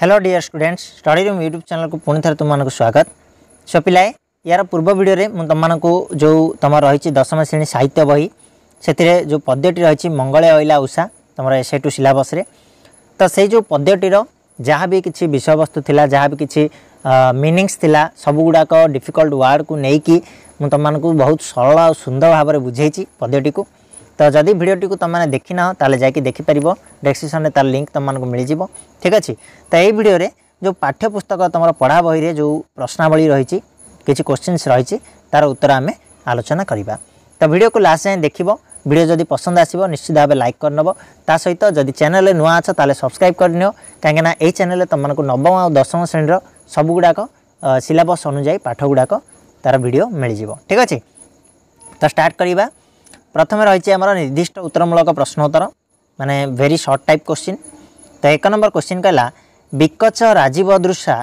hello dear students study room room YouTube च्यानलको पूर्थ त स्वागत सपिलाय यार पूर्व भिडियोले म जो तम रह दशम श्रेणी साहित्य बही बहिले जो पद्यटी रहला उषा त सेटु सिलाबसे त सही पद्यटी जहाँबि कि विषयवस्तु थाहा जहाँबि मिनङ्सुडाक डिफिकल्ट वार्डको नैकि म त मर आन्दर भावर बुझाइ पद्यटी তো যদি ভিডিওটিকে তোমাকে দেখি না তাহলে যাই দেখিপার ডেসক্রিপশনে তার লিঙ্ক তোমাকে মিলিযোগ ঠিক আছে তো এই ভিডিওরে যে পাঠ্যপুস্তক তোমার পড়া বইরে যে প্রশ্নাবলী রয়েছে কিছু কোশ্চিন্স রয়েছে তার উত্তর আমি আলোচনা করা তো ভিডিওকে লাস্ট যাই দেখব ভিডিও যদি পছন্দ আসব নিশ্চিত ভাবে লাইক করেনব তা সহিত যদি চ্যানেলে নূয়া আছ তাহলে সবসক্রাইব করেনিও কাইকি না এই চ্যানেলে তোমাকে নবম আর দশম শ্রেণীর সবুগুড়াক সিলাবস অনুযায়ী পাঠগুড়াক তার ভিডিও মিলিযোগ ঠিক আছে তো স্টার্ট করা প্রথমে রয়েছে আমার নির্দিষ্ট উত্তরমূলক প্রশ্নোত্তর মানে ভেরি সর্ট টাইপ কোশ্চিন তো এক নম্বর কোশ্চিন কহিলা বিকচ রাজীব দৃশা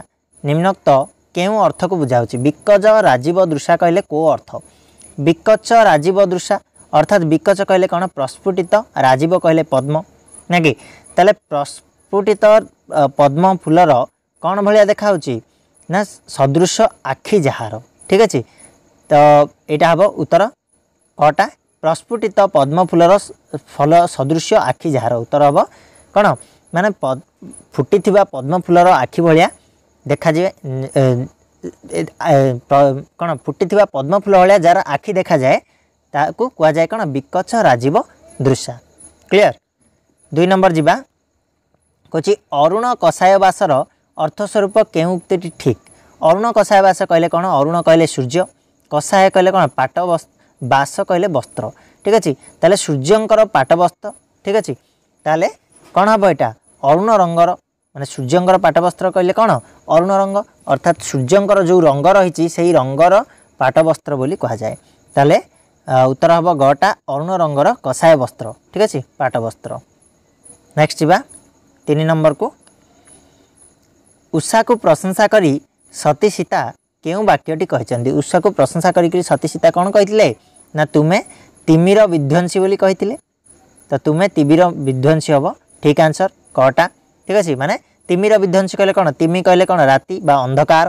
নিম্নোক্ত কেউ অর্থক বুঝাউছি বিকজ রাজীব দৃশা কহিলে কেউ অর্থ বিকচ রাজীব দৃশা অর্থাৎ বিকচ কহিলে কোণ প্রস্ফুটিত রাজীব কহিলে পদ্ম নাকি তাহলে প্রস্ফুটিত পদ্ম ফুলর কোণ ভাইয়া দেখা হচ্ছে না সদৃশ আখি যাহার ঠিক আছে তো এটা হব উত্তর কটা ପ୍ରସ୍ଫୁଟିତ ପଦ୍ମ ଫୁଲର ଫଲ ସଦୃଶ ଆଖି ଯାହାର ଉତ୍ତର ହେବ କ'ଣ ମାନେ ଫୁଟିଥିବା ପଦ୍ମ ଫୁଲର ଆଖି ଭଳିଆ ଦେଖାଯିବେ କ'ଣ ଫୁଟିଥିବା ପଦ୍ମ ଫୁଲ ଭଳିଆ ଯାହାର ଆଖି ଦେଖାଯାଏ ତାକୁ କୁହାଯାଏ କ'ଣ ବିକଛ ରାଜୀବ ଦୃଶା କ୍ଲିଅର ଦୁଇ ନମ୍ବର ଯିବା କହୁଛି ଅରୁଣ କଷାୟବାସର ଅର୍ଥସ୍ୱରୂପ କେଉଁ ଉକ୍ତିଟି ଠିକ୍ ଅରୁଣ କଷାୟବାସ କହିଲେ କ'ଣ ଅରୁଣ କହିଲେ ସୂର୍ଯ୍ୟ କଷାୟ କହିଲେ କ'ଣ ପାଟ ବାସ କହିଲେ ବସ୍ତ୍ର ଠିକ ଅଛି ତାହେଲେ ସୂର୍ଯ୍ୟଙ୍କର ପାଟବସ୍ତ ଠିକ ଅଛି ତାହେଲେ କ'ଣ ହେବ ଏଇଟା ଅରୁଣ ରଙ୍ଗର ମାନେ ସୂର୍ଯ୍ୟଙ୍କର ପାଟବସ୍ତ୍ର କହିଲେ କ'ଣ ଅରୁଣ ରଙ୍ଗ ଅର୍ଥାତ୍ ସୂର୍ଯ୍ୟଙ୍କର ଯେଉଁ ରଙ୍ଗ ରହିଛି ସେହି ରଙ୍ଗର ପାଟବସ୍ତ୍ର ବୋଲି କୁହାଯାଏ ତାହେଲେ ଉତ୍ତର ହେବ ଗଟା ଅରୁଣ ରଙ୍ଗର କଷାୟ ବସ୍ତ୍ର ଠିକ ଅଛି ପାଟବସ୍ତ୍ର ନେକ୍ସଟ ଯିବା ତିନି ନମ୍ବରକୁ ଉଷାକୁ ପ୍ରଶଂସା କରି ସତୀ ସୀତା କେଉଁ ବାକ୍ୟଟି କହିଛନ୍ତି ଉଷାକୁ ପ୍ରଶଂସା କରିକି ସତୀ ସୀତା କ'ଣ କହିଥିଲେ ନା ତୁମେ ତିମିର ବିଧ୍ୱଂସୀ ବୋଲି କହିଥିଲେ ତ ତୁମେ ତିମିର ବିଧ୍ୱଂସୀ ହେବ ଠିକ୍ ଆନ୍ସର୍ କଟା ଠିକ୍ ଅଛି ମାନେ ତିମିର ବିଧ୍ୱଂସୀ କହିଲେ କ'ଣ ତିମି କହିଲେ କ'ଣ ରାତି ବା ଅନ୍ଧକାର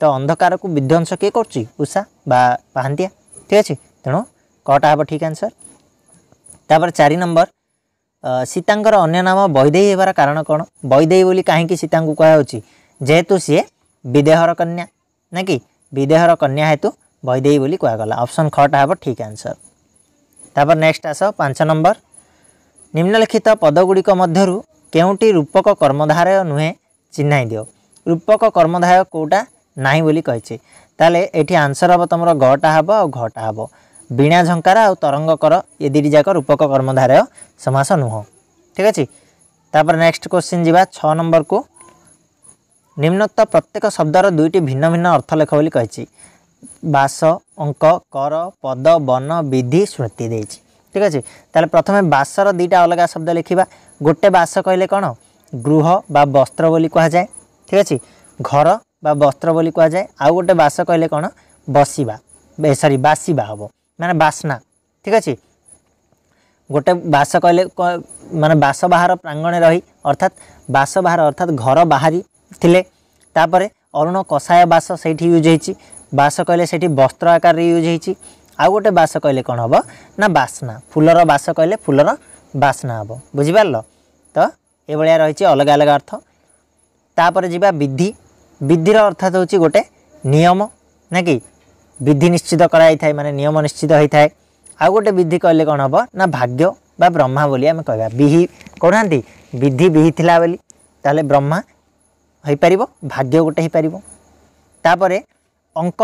ତ ଅନ୍ଧକାରକୁ ବିଧ୍ୱଂସ କିଏ କରୁଛି ଉଷା ବା ପାହାନ୍ତିଆ ଠିକ୍ ଅଛି ତେଣୁ କଟା ହେବ ଠିକ୍ ଆନ୍ସର୍ ତାପରେ ଚାରି ନମ୍ବର ସୀତାଙ୍କର ଅନ୍ୟ ନାମ ବୈଦେହୀ ହେବାର କାରଣ କ'ଣ ବୈଦେହୀ ବୋଲି କାହିଁକି ସୀତାଙ୍କୁ କୁହାଯାଉଛି ଯେହେତୁ ସିଏ ବିଦେହର କନ୍ୟା ନା କି ବିଦେହର କନ୍ୟା ହେତୁ बोली पनि कहागला अप्सन खटा हे ठिक आन्सर नेक्स्ट आस पाँच नम्बर निम्नलिखित पद गुडिक मध्यु के रूपक कर्मधार नुहेँ चिह्नइदियो रूपक कर्मधार बोली नै ताले एठी आन्सर हब तमरो घटा हब आ घटा हब बिना आ तरंग कर य दुईटी जाक रूपक कर्मधार समास नुह next question next question number को निम्न प्रत्येक शब्दर र भिन्न भिन्न भिन्न अर्थलेख पनि বাস অঙ্ক কর পদ বন বিধি স্মৃতি দিয়েছি ঠিক আছে তাহলে প্রথমে বাসর দুইটা অলগা শব্দ লিখিবা গোটে বাস কহিলে কোণ গৃহ বা বস্ত্র বলি কুহযায় ঠিক আছে ঘর বা বস্ত্র বলি কুহযায় আউ গোটে বাস কহিলে কোণ বসিবা সরি বাসিবা হব মানে বাসনা ঠিক আছে গোটে বাস কহিলে মানে বাস বাহার প্রাঙ্গণে রহি অর্থাৎ বাস বাহার অর্থাৎ ঘর বাহারি ଥିଲେ তাপরে অরুণ কষায় বাস সেইটি ইউজ হয়েছি ବାସ କହିଲେ ସେଠି ବସ୍ତ୍ର ଆକାରରେ ୟୁଜ୍ ହେଇଛି ଆଉ ଗୋଟେ ବାସ କହିଲେ କ'ଣ ହେବ ନା ବାସ୍ନା ଫୁଲର ବାସ କହିଲେ ଫୁଲର ବାସ୍ନା ହେବ ବୁଝିପାରିଲ ତ ଏଭଳିଆ ରହିଛି ଅଲଗା ଅଲଗା ଅର୍ଥ ତାପରେ ଯିବା ବିଧି ବିଧିର ଅର୍ଥାତ ହେଉଛି ଗୋଟେ ନିୟମ ନା କି ବିଧି ନିଶ୍ଚିତ କରାଯାଇଥାଏ ମାନେ ନିୟମ ନିଶ୍ଚିତ ହୋଇଥାଏ ଆଉ ଗୋଟେ ବିଧି କହିଲେ କ'ଣ ହେବ ନା ଭାଗ୍ୟ ବା ବ୍ରହ୍ମା ବୋଲି ଆମେ କହିବା ବିହି କହୁନାହାନ୍ତି ବିଧି ବିହି ଥିଲା ବୋଲି ତାହେଲେ ବ୍ରହ୍ମା ହୋଇପାରିବ ଭାଗ୍ୟ ଗୋଟେ ହୋଇପାରିବ ତାପରେ ଅଙ୍କ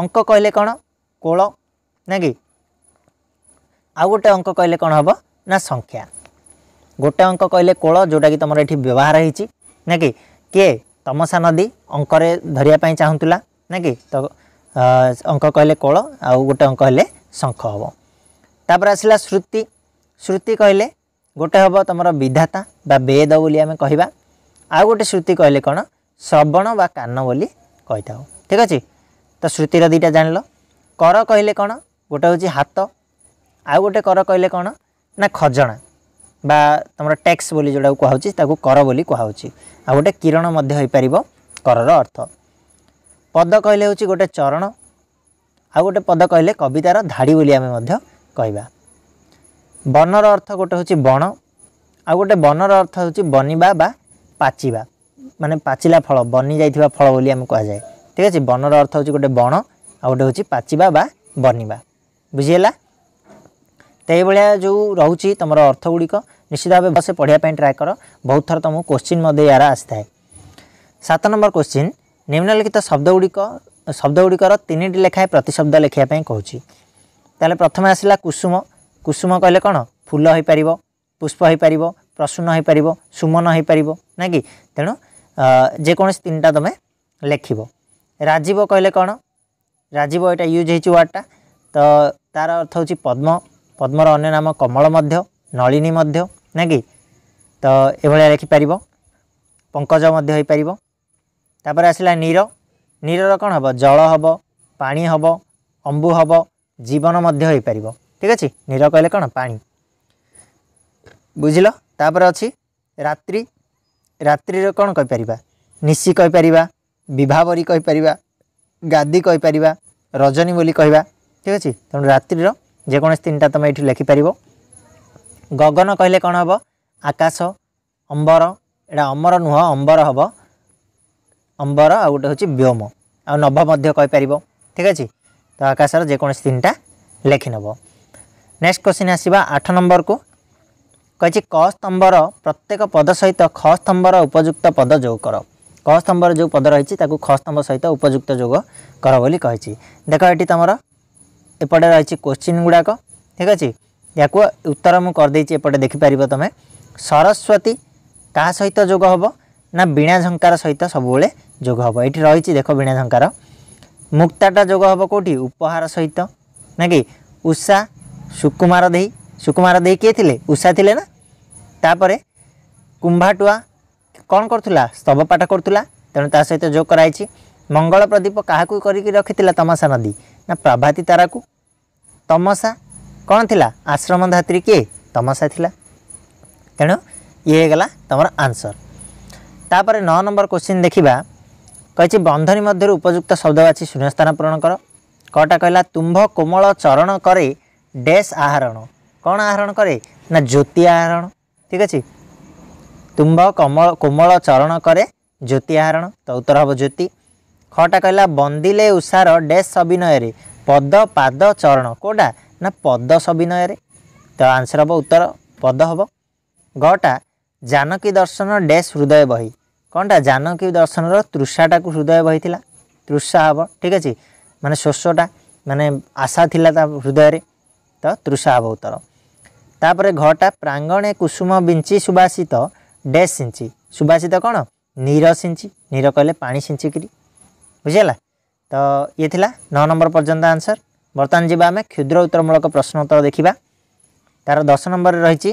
ଅଙ୍କ କହିଲେ କ'ଣ କୋଳ ନା କି ଆଉ ଗୋଟେ ଅଙ୍କ କହିଲେ କ'ଣ ହେବ ନା ସଂଖ୍ୟା ଗୋଟେ ଅଙ୍କ କହିଲେ କୋଳ ଯେଉଁଟାକି ତୁମର ଏଠି ବ୍ୟବହାର ହେଇଛି ନା କି କିଏ ତମସା ନଦୀ ଅଙ୍କରେ ଧରିବା ପାଇଁ ଚାହୁଁଥିଲା ନା କି ତ ଅଙ୍କ କହିଲେ କୋଳ ଆଉ ଗୋଟେ ଅଙ୍କ ହେଲେ ଶଙ୍ଖ ହେବ ତାପରେ ଆସିଲା ଶ୍ରୁତି ଶ୍ରୁତି କହିଲେ ଗୋଟେ ହେବ ତୁମର ବିଧାତା ବା ବେଦ ବୋଲି ଆମେ କହିବା ଆଉ ଗୋଟେ ଶ୍ରୁତି କହିଲେ କ'ଣ ଶ୍ରବଣ ବା କାନ ବୋଲି କହିଥାଉ ଠିକ ଅଛି ତ ଶ୍ରୁତିର ଦୁଇଟା ଜାଣିଲ କର କହିଲେ କ'ଣ ଗୋଟେ ହେଉଛି ହାତ ଆଉ ଗୋଟେ କର କହିଲେ କ'ଣ ନା ଖଜଣା ବା ତୁମର ଟ୍ୟାକ୍ସ ବୋଲି ଯେଉଁଟାକୁ କୁହାହେଉଛି ତାକୁ କର ବୋଲି କୁହାହେଉଛି ଆଉ ଗୋଟେ କିରଣ ମଧ୍ୟ ହୋଇପାରିବ କରର ଅର୍ଥ ପଦ କହିଲେ ହେଉଛି ଗୋଟେ ଚରଣ ଆଉ ଗୋଟେ ପଦ କହିଲେ କବିତାର ଧାଡ଼ି ବୋଲି ଆମେ ମଧ୍ୟ କହିବା ବନର ଅର୍ଥ ଗୋଟେ ହେଉଛି ବଣ ଆଉ ଗୋଟେ ବନର ଅର୍ଥ ହେଉଛି ବନିବା ବା ପାଚିବା ମାନେ ପାଚିଲା ଫଳ ବନି ଫଳ ବୋଲି ଆମେ କୁହାଯାଏ ঠিক আছে বনর অর্থ হচ্ছে গোটে বণ ଆଉ ଗୋଟେ ହେଉଛି ପାଚିବା ବା ବନିବା ବୁଝିହେଲା ତ ଏଇଭଳିଆ ଯେଉଁ ରହୁଛି ତୁମର ଅର୍ଥ ଗୁଡ଼ିକ ନିଶ୍ଚିତ ଭାବେ ଭଲସେ ପଢ଼ିବା ପାଇଁ ଟ୍ରାଏ କର ବହୁତ ଥର ତୁମକୁ କୋଶ୍ଚିନ୍ ମଧ୍ୟ ଏହାର ଆସିଥାଏ ସାତ ନମ୍ବର କୋଶ୍ଚିନ୍ ନିମ୍ନଲିଖିତ ଶବ୍ଦ ଗୁଡ଼ିକ ଶବ୍ଦ ଗୁଡ଼ିକର ତିନିଟି ଲେଖାଏଁ ପ୍ରତିଶବ୍ଦ ଲେଖିବା ପାଇଁ କହୁଛି ତାହେଲେ ପ୍ରଥମେ ଆସିଲା କୁସୁମ କୁସୁମ କହିଲେ କ'ଣ ଫୁଲ ହୋଇପାରିବ ପୁଷ୍ପ ହୋଇପାରିବ ପ୍ରସୂନ ହୋଇପାରିବ ସୁମନ ହୋଇପାରିବ ନା କି ତେଣୁ ଯେକୌଣସି ତିନିଟା ତୁମେ ଲେଖିବ ରାଜୀବ କହିଲେ କ'ଣ ରାଜୀବ ଏଇଟା ୟୁଜ୍ ହେଇଛି ୱାର୍ଡ଼ଟା ତ ତା'ର ଅର୍ଥ ହେଉଛି ପଦ୍ମ ପଦ୍ମର ଅନ୍ୟ ନାମ କମଳ ମଧ୍ୟ ନଳିନୀ ମଧ୍ୟ ନା କି ତ ଏଭଳିଆ ଲେଖିପାରିବ ପଙ୍କଜ ମଧ୍ୟ ହୋଇପାରିବ ତାପରେ ଆସିଲା ନୀର ନୀରର କ'ଣ ହେବ ଜଳ ହେବ ପାଣି ହେବ ଅମ୍ବୁ ହେବ ଜୀବନ ମଧ୍ୟ ହୋଇପାରିବ ଠିକ୍ ଅଛି ନୀର କହିଲେ କ'ଣ ପାଣି ବୁଝିଲ ତାପରେ ଅଛି ରାତ୍ରି ରାତ୍ରିର କ'ଣ କହିପାରିବା ନିଶି କହିପାରିବା ବିଭାବରି କହିପାରିବା ଗାଦି କହିପାରିବା ରଜନୀ ବୋଲି କହିବା ଠିକ୍ ଅଛି ତେଣୁ ରାତ୍ରିର ଯେକୌଣସି ତିନିଟା ତୁମେ ଏଠି ଲେଖିପାରିବ ଗଗନ କହିଲେ କ'ଣ ହେବ ଆକାଶ ଅମ୍ବର ଏଇଟା ଅମର ନୁହଁ ଅମ୍ବର ହେବ ଅମ୍ବର ଆଉ ଗୋଟେ ହେଉଛି ବ୍ୟୋମ ଆଉ ନଭ ମଧ୍ୟ କହିପାରିବ ଠିକ୍ ଅଛି ତ ଆକାଶର ଯେକୌଣସି ତିନିଟା ଲେଖିନେବ ନେକ୍ସଟ କ୍ୱେଶ୍ଚିନ୍ ଆସିବା ଆଠ ନମ୍ବରକୁ କହିଛି କ ସ୍ତମ୍ଭର ପ୍ରତ୍ୟେକ ପଦ ସହିତ ଖ ସ୍ତମ୍ଭର ଉପଯୁକ୍ତ ପଦ ଯୋଗ କର ଖସ୍ତମ୍ଭର ଯେଉଁ ପଦ ରହିଛି ତାକୁ ଖସ୍ତମ୍ଭ ସହିତ ଉପଯୁକ୍ତ ଯୋଗ କର ବୋଲି କହିଛି ଦେଖ ଏଠି ତୁମର ଏପଟେ ରହିଛି କୋଶ୍ଚିନ୍ ଗୁଡ଼ାକ ଠିକ ଅଛି ୟାକୁ ଉତ୍ତର ମୁଁ କରିଦେଇଛି ଏପଟେ ଦେଖିପାରିବ ତୁମେ ସରସ୍ୱତୀ କାହା ସହିତ ଯୋଗ ହେବ ନା ବିଣା ଝଙ୍କାର ସହିତ ସବୁବେଳେ ଯୋଗ ହେବ ଏଠି ରହିଛି ଦେଖ ବିଣା ଝଙ୍କାର ମୁକ୍ତାଟା ଯୋଗ ହେବ କେଉଁଠି ଉପହାର ସହିତ ନା କି ଉଷା ସୁକୁମାର ଦେଇ ସୁକୁମାର ଦେଇ କିଏ ଥିଲେ ଉଷା ଥିଲେ ନା ତାପରେ କୁମ୍ଭାଟୁଆ କ'ଣ କରୁଥିଲା ସ୍ତବ ପାଠ କରୁଥିଲା ତେଣୁ ତା ସହିତ ଯୋଗ କରାଯାଇଛି ମଙ୍ଗଳ ପ୍ରଦୀପ କାହାକୁ କରିକି ରଖିଥିଲା ତମାସା ନଦୀ ନା ପ୍ରଭାତୀ ତାରାକୁ ତମସା କ'ଣ ଥିଲା ଆଶ୍ରମ ଧାତ୍ରୀ କିଏ ତମସା ଥିଲା ତେଣୁ ଇଏ ହେଇଗଲା ତୁମର ଆନ୍ସର୍ ତାପରେ ନଅ ନମ୍ବର କୋଶ୍ଚିନ୍ ଦେଖିବା କହିଛି ବନ୍ଧନୀ ମଧ୍ୟରୁ ଉପଯୁକ୍ତ ଶବ୍ଦ ବାଛି ଶୂନ୍ୟସ୍ଥାନ ପୂରଣ କର କଟା କହିଲା ତୁମ୍ଭ କୋମଳ ଚରଣ କରେ ଡେସ୍ ଆହରଣ କ'ଣ ଆହରଣ କରେ ନା ଜ୍ୟୋତି ଆହରଣ ଠିକ୍ ଅଛି ତୁମ୍ଭ କମଳ କୋମଳ ଚରଣ କରେ ଜ୍ୟୋତି ଆହରଣ ତ ଉତ୍ତର ହେବ ଜ୍ୟୋତି ଖଟା କହିଲା ବନ୍ଦିଲେ ଉଷାର ଡେସ୍ ଅଭିନୟରେ ପଦ ପାଦ ଚରଣ କେଉଁଟା ନା ପଦ ସବିନୟରେ ତ ଆନ୍ସର୍ ହେବ ଉତ୍ତର ପଦ ହେବ ଘଟା ଜାନକୀ ଦର୍ଶନ ଡେସ୍ ହୃଦୟ ବହି କ'ଣଟା ଜାନକୀ ଦର୍ଶନର ତୃଷାଟାକୁ ହୃଦୟ ବହି ଥିଲା ତୃଷା ହେବ ଠିକ୍ ଅଛି ମାନେ ଶୋଷଟା ମାନେ ଆଶା ଥିଲା ତା ହୃଦୟରେ ତ ତୃଷା ହେବ ଉତ୍ତର ତାପରେ ଘଟା ପ୍ରାଙ୍ଗଣେ କୁସୁମ ବିଞ୍ଚି ସୁବାସିତ ଡେସ୍ ସିଞ୍ଚି ସୁବାସିତ କ'ଣ ନୀର ସିଞ୍ଚି ନୀର କହିଲେ ପାଣି ସିଞ୍ଚିକିରି ବୁଝିହେଲା ତ ଇଏ ଥିଲା ନଅ ନମ୍ବର ପର୍ଯ୍ୟନ୍ତ ଆନ୍ସର୍ ବର୍ତ୍ତମାନ ଯିବା ଆମେ କ୍ଷୁଦ୍ର ଉତ୍ତରମୂଳକ ପ୍ରଶ୍ନ ଉତ୍ତର ଦେଖିବା ତା'ର ଦଶ ନମ୍ବରରେ ରହିଛି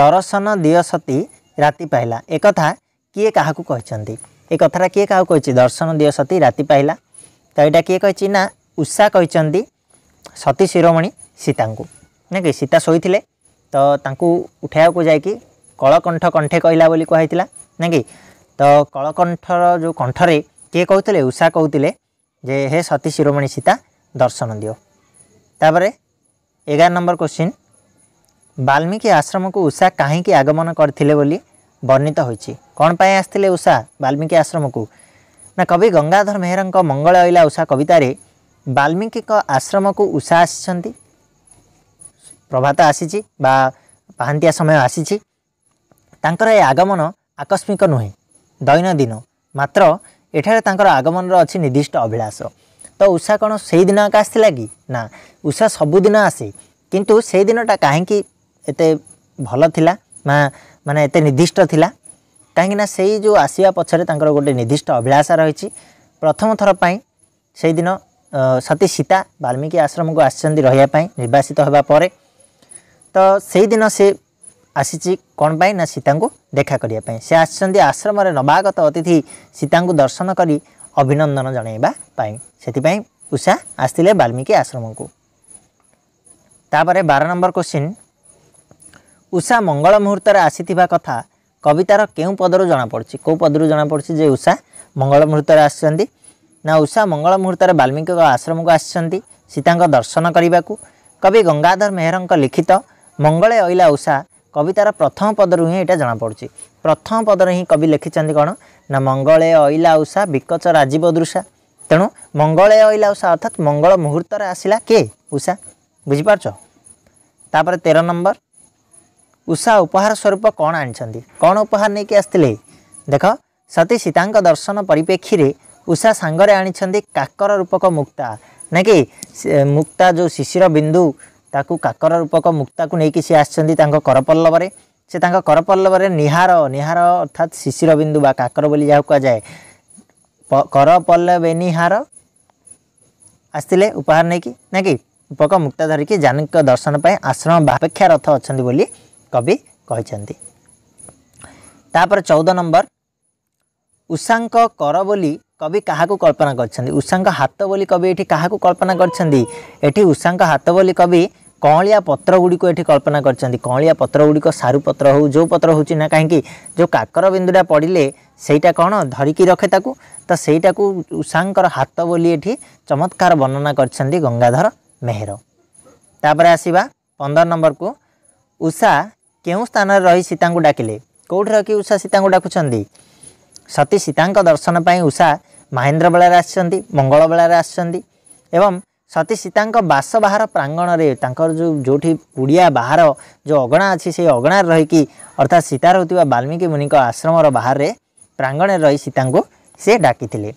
ଦର୍ଶନ ଦିଅ ସତୀ ରାତି ପାଇଲା ଏକଥା କିଏ କାହାକୁ କହିଛନ୍ତି ଏ କଥାଟା କିଏ କାହାକୁ କହିଛି ଦର୍ଶନ ଦିଅ ସତୀ ରାତି ପାଇଲା ତ ଏଇଟା କିଏ କହିଛି ନା ଉଷା କହିଛନ୍ତି ସତୀ ଶିରୋମଣି ସୀତାଙ୍କୁ ନାଇଁ କି ସୀତା ଶୋଇଥିଲେ ତ ତାଙ୍କୁ ଉଠାଇବାକୁ ଯାଇକି କଳକଣ୍ଠ କଣ୍ଠେ କହିଲା ବୋଲି କୁହାହେଇଥିଲା ନାଇଁ କି ତ କଳକଣ୍ଠର ଯେଉଁ କଣ୍ଠରେ କିଏ କହୁଥିଲେ ଉଷା କହୁଥିଲେ ଯେ ହେ ସତୀ ଶିରୋମଣି ସୀତା ଦର୍ଶନ ଦିଅ ତାପରେ ଏଗାର ନମ୍ବର କୋଶ୍ଚିନ୍ ବାଲ୍ମୀକି ଆଶ୍ରମକୁ ଉଷା କାହିଁକି ଆଗମନ କରିଥିଲେ ବୋଲି ବର୍ଣ୍ଣିତ ହୋଇଛି କ'ଣ ପାଇଁ ଆସିଥିଲେ ଉଷା ବାଲ୍ମୀକି ଆଶ୍ରମକୁ ନା କବି ଗଙ୍ଗାଧର ମେହେରଙ୍କ ମଙ୍ଗଳ ଅଇଲା ଉଷା କବିତାରେ ବାଲ୍ମୀକିଙ୍କ ଆଶ୍ରମକୁ ଉଷା ଆସିଛନ୍ତି ପ୍ରଭାତ ଆସିଛି ବା ପାହାନ୍ତିଆ ସମୟ ଆସିଛି ତାଙ୍କର ଏ ଆଗମନ ଆକସ୍ମିକ ନୁହେଁ ଦୈନନ୍ଦିନ ମାତ୍ର ଏଠାରେ ତାଙ୍କର ଆଗମନର ଅଛି ନିର୍ଦ୍ଦିଷ୍ଟ ଅଭିଳାଷ ତ ଉଷା କ'ଣ ସେଇଦିନ ଏକା ଆସିଥିଲା କି ନା ଉଷା ସବୁଦିନ ଆସେ କିନ୍ତୁ ସେଇଦିନଟା କାହିଁକି ଏତେ ଭଲ ଥିଲା ନା ମାନେ ଏତେ ନିର୍ଦ୍ଦିଷ୍ଟ ଥିଲା କାହିଁକିନା ସେଇ ଯେଉଁ ଆସିବା ପଛରେ ତାଙ୍କର ଗୋଟେ ନିର୍ଦ୍ଦିଷ୍ଟ ଅଭିଳାଷା ରହିଛି ପ୍ରଥମ ଥର ପାଇଁ ସେଇଦିନ ସତୀ ସୀତା ବାଲ୍ମୀକି ଆଶ୍ରମକୁ ଆସିଛନ୍ତି ରହିବା ପାଇଁ ନିର୍ବାସିତ ହେବା ପରେ ତ ସେଇଦିନ ସେ ଆସିଛି କ'ଣ ପାଇଁ ନା ସୀତାଙ୍କୁ ଦେଖା କରିବା ପାଇଁ ସେ ଆସିଛନ୍ତି ଆଶ୍ରମରେ ନବାଗତ ଅତିଥି ସୀତାଙ୍କୁ ଦର୍ଶନ କରି ଅଭିନନ୍ଦନ ଜଣାଇବା ପାଇଁ ସେଥିପାଇଁ ଉଷା ଆସିଥିଲେ ବାଲ୍ମୀକି ଆଶ୍ରମକୁ ତାପରେ ବାର ନମ୍ବର କୋଶ୍ଚିନ୍ ଉଷା ମଙ୍ଗଳ ମୁହୂର୍ତ୍ତରେ ଆସିଥିବା କଥା କବିତାର କେଉଁ ପଦରୁ ଜଣାପଡ଼ୁଛି କେଉଁ ପଦରୁ ଜଣାପଡ଼ୁଛି ଯେ ଉଷା ମଙ୍ଗଳ ମୁହୂର୍ତ୍ତରେ ଆସିଛନ୍ତି ନା ଉଷା ମଙ୍ଗଳ ମୁହୂର୍ତ୍ତରେ ବାଲ୍ମୀକିଙ୍କ ଆଶ୍ରମକୁ ଆସିଛନ୍ତି ସୀତାଙ୍କ ଦର୍ଶନ କରିବାକୁ କବି ଗଙ୍ଗାଧର ମେହେରଙ୍କ ଲିଖିତ ମଙ୍ଗଳେ ଅଇଲା ଉଷା କବିତାର ପ୍ରଥମ ପଦରୁ ହିଁ ଏଇଟା ଜଣାପଡ଼ୁଛି ପ୍ରଥମ ପଦରେ ହିଁ କବି ଲେଖିଛନ୍ତି କ'ଣ ନା ମଙ୍ଗଳେ ଅଇଲା ଉଷା ବିକଚ ରାଜୀବ ଦୃଷା ତେଣୁ ମଙ୍ଗଳେ ଅଇଲା ଉଷା ଅର୍ଥାତ୍ ମଙ୍ଗଳ ମୁହୂର୍ତ୍ତରେ ଆସିଲା କିଏ ଉଷା ବୁଝିପାରୁଛ ତାପରେ ତେର ନମ୍ବର ଉଷା ଉପହାର ସ୍ୱରୂପ କ'ଣ ଆଣିଛନ୍ତି କ'ଣ ଉପହାର ନେଇକି ଆସିଥିଲେ ଦେଖ ସତୀ ସୀତାଙ୍କ ଦର୍ଶନ ପରିପ୍ରେକ୍ଷୀରେ ଉଷା ସାଙ୍ଗରେ ଆଣିଛନ୍ତି କାକର ରୂପକ ମୁକ୍ତା ନା କି ମୁକ୍ତା ଯେଉଁ ଶିଶିର ବିନ୍ଦୁ ତାକୁ କାକର ରୂପକ ମୁକ୍ତାକୁ ନେଇକି ସେ ଆସିଛନ୍ତି ତାଙ୍କ କରପଲ୍ଲବରେ ସେ ତାଙ୍କ କରପଲ୍ଲବରେ ନିହାର ନିହାର ଅର୍ଥାତ୍ ଶିଶିର ବିନ୍ଦୁ ବା କାକର ବୋଲି ଯାହାକୁ କୁହାଯାଏ କରପଲ୍ଲବେ ନିହାର ଆସିଥିଲେ ଉପହାର ନେଇକି ନା କି ରୂପକ ମୁକ୍ତା ଧରିକି ଜାନକୀଙ୍କ ଦର୍ଶନ ପାଇଁ ଆଶ୍ରମ ବାପେକ୍ଷା ରଥ ଅଛନ୍ତି ବୋଲି କବି କହିଛନ୍ତି ତାପରେ ଚଉଦ ନମ୍ବର ଉଷାଙ୍କ କର ବୋଲି कवि काहा कल्पना गरिषा हात बोली कवि ए कहाँको कल्पना गरिन्छ एषाको हात बोली कवि कँ पत्र गुडिक ए कल्पनाँ पत्र गुडिक सारुपत्र हो जो पत्र हौँ न काहीँक जो कााकरबिन्दुटा पडिस रखे त उषाको हात बोली यी चमत्कार वर्णना गरिाधर मेहर तापर आस पन्ध्र को उषा केही स्थान रहि सीता डाकि केषा सीता डाकुन चाहिँ ସତୀ ସୀତାଙ୍କ ଦର୍ଶନ ପାଇଁ ଉଷା ମହେନ୍ଦ୍ର ବେଳାରେ ଆସିଛନ୍ତି ମଙ୍ଗଳ ବେଳାରେ ଆସିଛନ୍ତି ଏବଂ ସତୀ ସୀତାଙ୍କ ବାସ ବାହାର ପ୍ରାଙ୍ଗଣରେ ତାଙ୍କର ଯେଉଁ ଯେଉଁଠି ଉଡ଼ିଆ ବାହାର ଯେଉଁ ଅଗଣା ଅଛି ସେଇ ଅଗଣାରେ ରହିକି ଅର୍ଥାତ୍ ସୀତା ରହୁଥିବା ବାଲ୍ମୀକି ମୁନିଙ୍କ ଆଶ୍ରମର ବାହାରେ ପ୍ରାଙ୍ଗଣରେ ରହି ସୀତାଙ୍କୁ ସେ ଡାକିଥିଲେ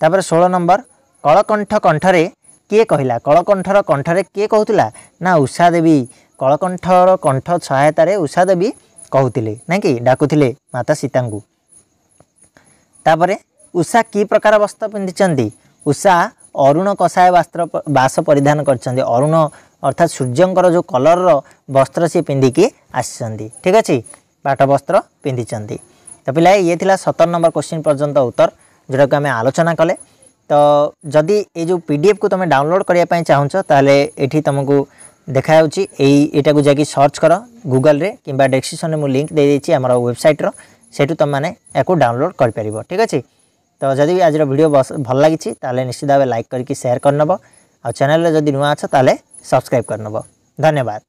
ତାପରେ ଷୋହଳ ନମ୍ବର କଳକଣ୍ଠ କଣ୍ଠରେ କିଏ କହିଲା କଳକଣ୍ଠର କଣ୍ଠରେ କିଏ କହୁଥିଲା ନା ଉଷା ଦେବୀ କଳକଣ୍ଠର କଣ୍ଠ ସହାୟତାରେ ଉଷା ଦେବୀ କହୁଥିଲେ ନାଇଁ କି ଡାକୁଥିଲେ ମାତା ସୀତାଙ୍କୁ ତାପରେ ଉଷା କି ପ୍ରକାର ବସ୍ତ୍ର ପିନ୍ଧିଛନ୍ତି ଉଷା ଅରୁଣ କଷାୟ ବସ୍ତ୍ର ବାସ ପରିଧାନ କରିଛନ୍ତି ଅରୁଣ ଅର୍ଥାତ୍ ସୂର୍ଯ୍ୟଙ୍କର ଯେଉଁ କଲର୍ର ବସ୍ତ୍ର ସିଏ ପିନ୍ଧିକି ଆସିଛନ୍ତି ଠିକ୍ ଅଛି ପାଟ ବସ୍ତ୍ର ପିନ୍ଧିଛନ୍ତି ତ ପିଲା ଇଏ ଥିଲା ସତର ନମ୍ବର କୋଶ୍ଚିନ୍ ପର୍ଯ୍ୟନ୍ତ ଉତ୍ତର ଯେଉଁଟାକୁ ଆମେ ଆଲୋଚନା କଲେ ତ ଯଦି ଏ ଯେଉଁ ପି ଡି ଏଫ୍କୁ ତୁମେ ଡାଉନଲୋଡ଼୍ କରିବା ପାଇଁ ଚାହୁଁଛ ତାହେଲେ ଏଠି ତୁମକୁ ଦେଖାଯାଉଛି ଏଇ ଏଇଟାକୁ ଯାଇକି ସର୍ଚ୍ଚ କର ଗୁଗଲ୍ରେ କିମ୍ବା ଡେସ୍କ୍ରିପ୍ସନ୍ରେ ମୁଁ ଲିଙ୍କ୍ ଦେଇଦେଇଛି ଆମର ୱେବସାଇଟ୍ର ସେଇଠୁ ତୁମମାନେ ଏହାକୁ ଡାଉନଲୋଡ଼୍ କରିପାରିବ ଠିକ୍ ଅଛି ତ ଯଦି ଆଜିର ଭିଡ଼ିଓ ଭଲ ଲାଗିଛି ତାହେଲେ ନିଶ୍ଚିତ ଭାବେ ଲାଇକ୍ କରିକି ସେୟାର କରିନେବ ଆଉ ଚ୍ୟାନେଲ୍ରେ ଯଦି ନୂଆ ଅଛ ତାହେଲେ ସବସ୍କ୍ରାଇବ୍ କରିନେବ ଧନ୍ୟବାଦ